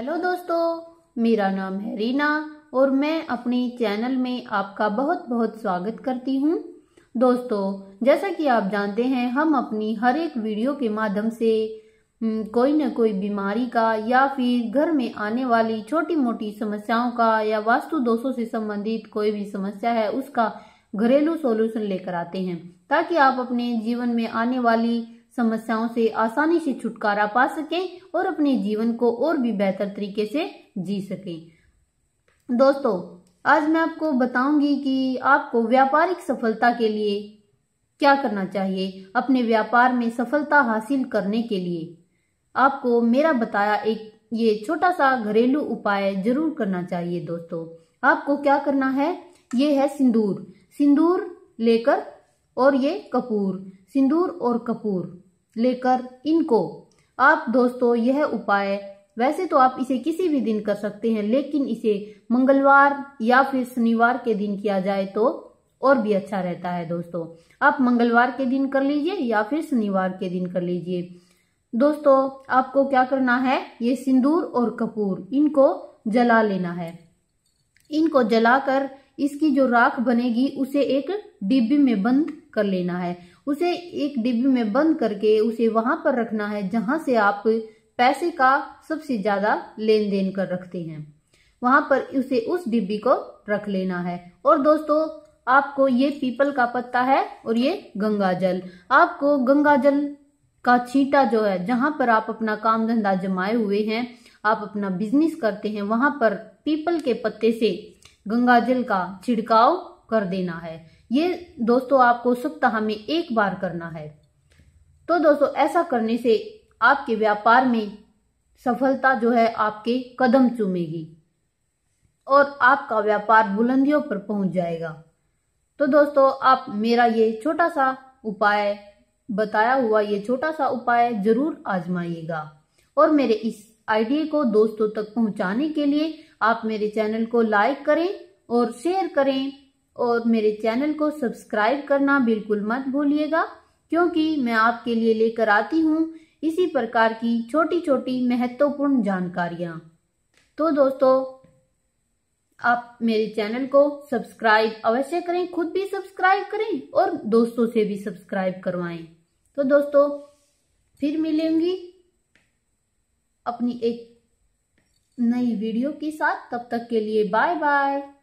hello दोस्तों मेरा नाम है रीना और मैं अपने चैनल में आपका बहुत बहुत स्वागत करती हूं दोस्तों जैसा कि आप जानते हैं हम अपनी हर एक वीडियो के माध्यम से हम्म, कोई न कोई बीमारी का या फिर घर में आने वाली छोटी मोटी समस्याओं का या वास्तु दोषों से संबंधित कोई भी समस्या है उसका घरेलू सॉल्यूशन लेकर आते हैं ताकि आप अपने जीवन में आने वाली समस्याओं से आसानी से छुटकारा पा सकें और अपने जीवन को और भी बेहतर तरीके से जी सकें दोस्तों आज मैं आपको बताऊंगी कि आपको व्यापारिक सफलता के लिए क्या करना चाहिए अपने व्यापार में सफलता हासिल करने के लिए आपको मेरा बताया एक ये छोटा सा घरेलू उपाय जरूर करना चाहिए दोस्तों आपको क्या करना है ये है सिंदूर सिंदूर लेकर और ये कपूर सिंदूर और कपूर लेकर इनको आप दोस्तों यह उपाय वैसे तो आप इसे किसी भी दिन कर सकते हैं लेकिन इसे मंगलवार या फिर शनिवार के दिन किया जाए तो और भी अच्छा रहता है दोस्तों आप मंगलवार के दिन कर लीजिए या फिर शनिवार के दिन कर लीजिए दोस्तों आपको क्या करना है ये सिंदूर और कपूर इनको जला लेना है इनको जलाकर इसकी जो राख बनेगी उसे एक डिब्बे में बंद कर लेना है उसे एक डिब्बे में बंद करके उसे वहां पर रखना है जहां से आप पैसे का सबसे ज्यादा लेन देन कर रखते हैं वहां पर उसे उस डिब्बी को रख लेना है और दोस्तों आपको ये पीपल का पत्ता है और ये गंगा जल आपको गंगा जल का छींटा जो है जहां पर आप अपना काम धंधा जमाए हुए हैं आप अपना बिजनेस करते हैं वहां पर पीपल के पत्ते से गंगा जल का छिड़काव कर देना है ये दोस्तों आपको सप्ताह में एक बार करना है तो दोस्तों ऐसा करने से आपके व्यापार में सफलता जो है आपके कदम चूमेगी और आपका व्यापार बुलंदियों पर पहुंच जाएगा तो दोस्तों आप मेरा ये छोटा सा उपाय बताया हुआ ये छोटा सा उपाय जरूर आजमाइएगा और मेरे इस आइडिया को दोस्तों तक पहुंचाने के लिए आप मेरे चैनल को लाइक करें और शेयर करें और मेरे चैनल को सब्सक्राइब करना बिल्कुल मत भूलिएगा क्योंकि मैं आपके लिए लेकर आती हूँ इसी प्रकार की छोटी छोटी महत्वपूर्ण जानकारियाँ तो दोस्तों आप मेरे चैनल को सब्सक्राइब अवश्य करें खुद भी सब्सक्राइब करें और दोस्तों से भी सब्सक्राइब करवाएं तो दोस्तों फिर मिलेंगी अपनी एक नई वीडियो के साथ तब तक के लिए बाय बाय